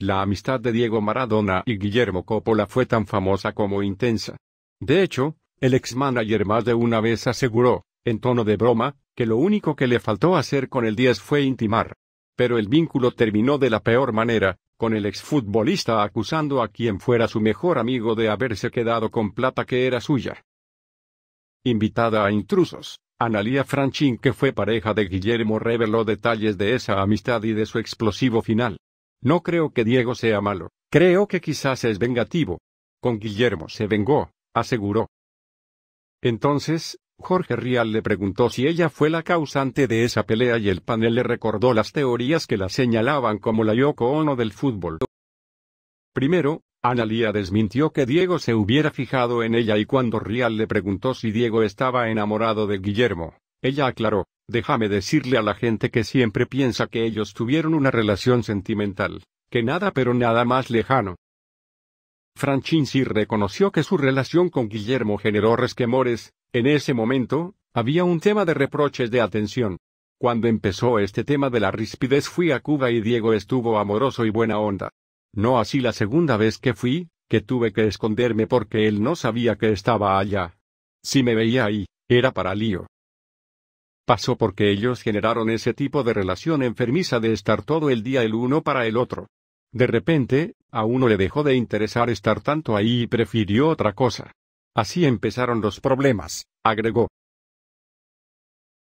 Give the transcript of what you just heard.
La amistad de Diego Maradona y Guillermo Coppola fue tan famosa como intensa. De hecho, el ex-manager más de una vez aseguró, en tono de broma, que lo único que le faltó hacer con el 10 fue intimar. Pero el vínculo terminó de la peor manera, con el exfutbolista acusando a quien fuera su mejor amigo de haberse quedado con plata que era suya. Invitada a intrusos, Analia Franchin, que fue pareja de Guillermo, reveló detalles de esa amistad y de su explosivo final. No creo que Diego sea malo, creo que quizás es vengativo. Con Guillermo se vengó, aseguró. Entonces, Jorge Rial le preguntó si ella fue la causante de esa pelea y el panel le recordó las teorías que la señalaban como la Yoko Ono del fútbol. Primero, Analía desmintió que Diego se hubiera fijado en ella y cuando Rial le preguntó si Diego estaba enamorado de Guillermo, ella aclaró, Déjame decirle a la gente que siempre piensa que ellos tuvieron una relación sentimental, que nada pero nada más lejano. sí reconoció que su relación con Guillermo generó resquemores, en ese momento, había un tema de reproches de atención. Cuando empezó este tema de la rispidez fui a Cuba y Diego estuvo amoroso y buena onda. No así la segunda vez que fui, que tuve que esconderme porque él no sabía que estaba allá. Si me veía ahí, era para lío pasó porque ellos generaron ese tipo de relación enfermiza de estar todo el día el uno para el otro. De repente, a uno le dejó de interesar estar tanto ahí y prefirió otra cosa. Así empezaron los problemas, agregó.